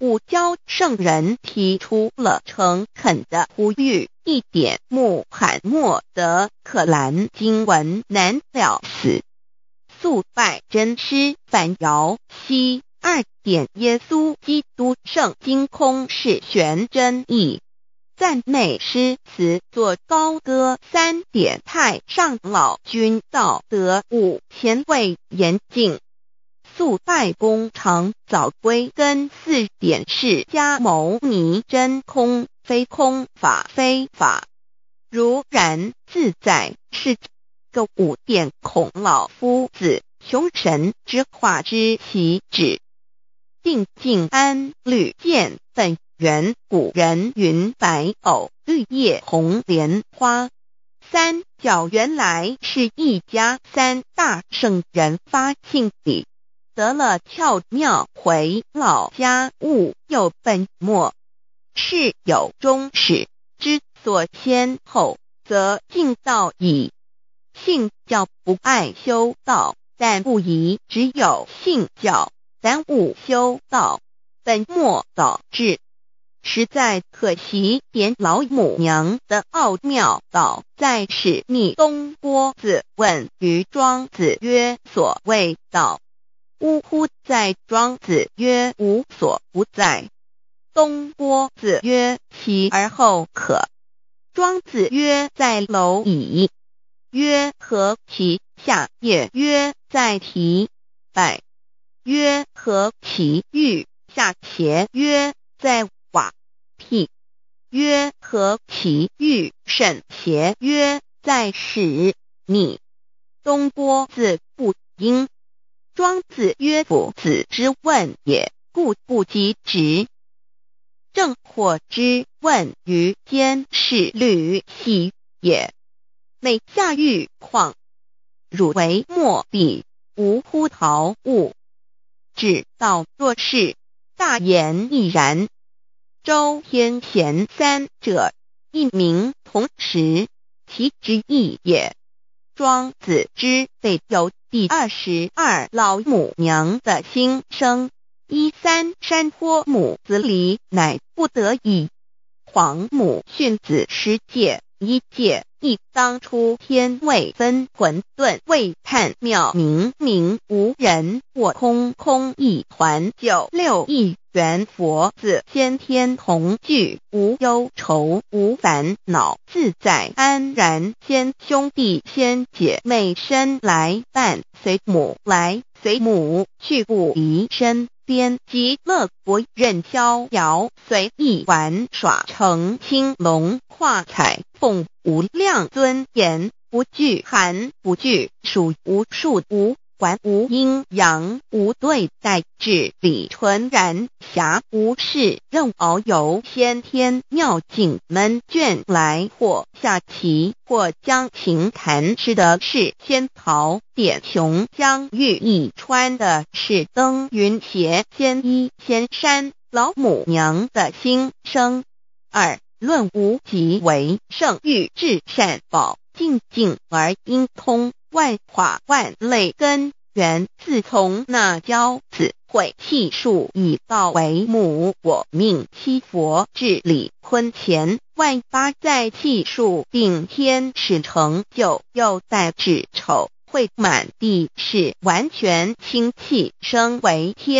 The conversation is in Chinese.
五教圣人提出了诚恳的呼吁。一点穆罕默德可兰经文难了死，速拜真师反尧西。二点耶稣基督圣经空是玄真意，赞美诗词作高歌。三点太上老君道德五前位严谨。宿拜功常早归，根四点是迦牟尼真空非空法非法，如然自在是个五点孔老夫子凶神之化之其指，定静安律见本源。古人云：白藕绿叶红莲花，三角原来是一家。三大圣人发兴起。得了窍妙，回老家悟又本末，是有终始之所先后，则尽道矣。信教不爱修道，但不宜只有信教，咱勿修道，本末倒置，实在可惜。点老母娘的奥妙道，在使逆东郭子问于庄子曰：“所谓道。”呜呼！在庄子曰无所不在。东郭子曰起而后可。庄子曰在蝼蚁。曰何其下也。曰在提柏。曰何其欲下邪？曰在瓦辟。”曰何其欲审邪？曰在使你。”东郭子不应。庄子曰：“夫子之问也，故不及直。正或之问于间，是虑兮也。每下欲况，汝为莫比，无乎陶物？至道若是，大言亦然。周天贤三者，一名同时，其之意也。庄子之被有。”第二十二老母娘的心声。一三山坡母子离，乃不得已，黄母训子十戒一戒。一当初天未分，混沌未判，妙明明无人，我空空一团。九六一元佛子，先天同聚，无忧愁，无烦恼，自在安然。先兄弟先姐妹身来伴，随母来，随母去不离身。边及乐国任逍遥，随意玩耍乘青龙，画彩凤，无量尊严，不惧寒，不惧暑，无数无。还无阴阳无对待，至理纯然，侠无事任遨游。先天妙境门卷来，或下棋，或将琴弹，吃的是仙桃，点琼将玉，已穿的是登云鞋。仙衣仙衫，老母娘的心声。二论无极为圣，欲至善，宝，静静而应通。万化万类根源，自从那交子，会气数以道为母。我命七佛治理，坤乾。万八在气数定天使成就，又在至丑会满地是完全清气生为天。